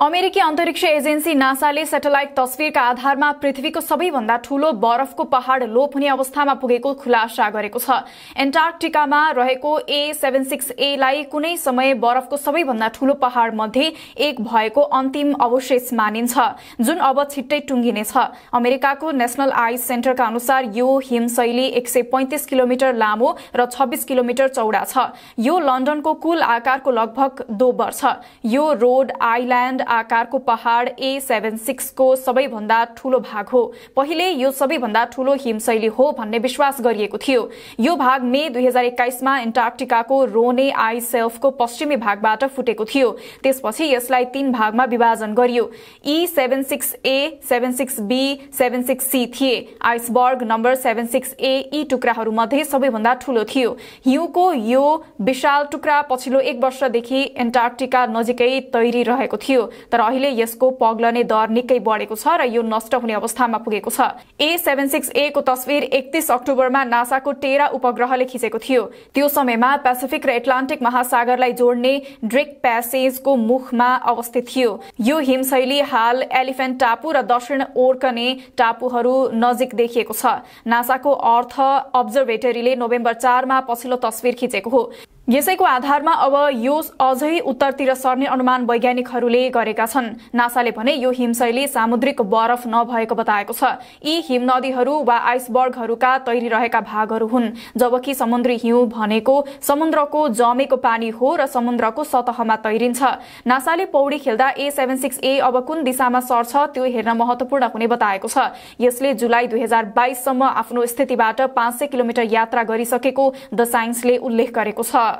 अमेरिकी अन्तरिक्ष agency नासाले satellite तस्विरका आधारमा पृथ्वीको सबैभन्दा ठूलो बरफको पहाड़ लोप हुने अवस्थामा पुगेको खुलासा गरेको छ एन्टार्क्टिकामा रहेको ए सेभेन सिक्स एलाई कुनै समय बरफको सबैभन्दा ठूलो पहाड़ मध्ये एक भएको अन्तिम अवशेष मानिन्छ जुन अब छिट्टै टुङ्गिनेछ अमेरिकाको नेशनल आइस सेन्टरका अनुसार यो हिमशैली एक सय पैंतिस किलोमिटर लामो र छब्बीस किलोमिटर चौडा छ यो लन्डनको कुल आकारको लगभग दोब्बर छ यो रोड आइल्याण्ड आकारको पहाड ए सेभेन सिक्सको सबैभन्दा ठूलो भाग हो पहिले यो सबैभन्दा ठूलो हिमशैली हो भन्ने विश्वास गरिएको थियो यो भाग मे दुई हजार एक्काइसमा एन्टार्क्टिकाको रोने आई सेल्फको पश्चिमी भागबाट फुटेको थियो त्यसपछि यसलाई तीन भागमा विभाजन गरियो E seven six A seven six B seven six C थिए iceberg number seven six A यी टुक्राहरूमध्ये सबैभन्दा ठूलो थियो हिउँको यो विशाल टुक्रा पछिल्लो एक वर्षदेखि एन्टार्क्टिका नजिकै तैरिरहेको थियो तर अहिले यसको पग्लने दर निकै बढेको छ र यो नष्ट हुने अवस्थामा पुगेको छ ए सेभेन सिक्स ए को तस्विर एकतिस अक्टोबरमा नासाको टेरा उपग्रहले खिचेको थियो त्यो समयमा पेसिफिक र एटलान्टिक महासागरलाई जोड्ने ड्रिक प्यासेजको मुखमा अवस्थित थियो यो हिमशैली हाल एलिफेन्ट टापु र दक्षिण ओर्कने टापुहरू नजिक देखिएको छ नासाको अर्थ अब्जर्भेटरीले नोभेम्बर चारमा पछिल्लो तस्विर खिचेको हो यसैको आधारमा अब यो अझै उत्तरतिर सर्ने अनुमान वैज्ञानिकहरूले गरेका छन् नासाले भने यो हिमशैली सामुद्रिक बरफ नभएको बताएको छ यी हिमनदीहरू वा आइसबर्गहरूका तैरिरहेका भागहरू हुन् जबकि समुद्री हिउँ भनेको समुद्रको जमेको पानी हो र समुद्रको सतहमा तैरिन्छ नासाले पौडी खेल्दा ए सेभेन सिक्स ए अब कुन दिशामा सर्छ त्यो हेर्न महत्वपूर्ण हुने बताएको छ यसले जुलाई दुई हजार बाइससम्म आफ्नो स्थितिबाट पाँच सय किलोमिटर यात्रा गरिसकेको द साइन्सले उल्लेख गरेको छ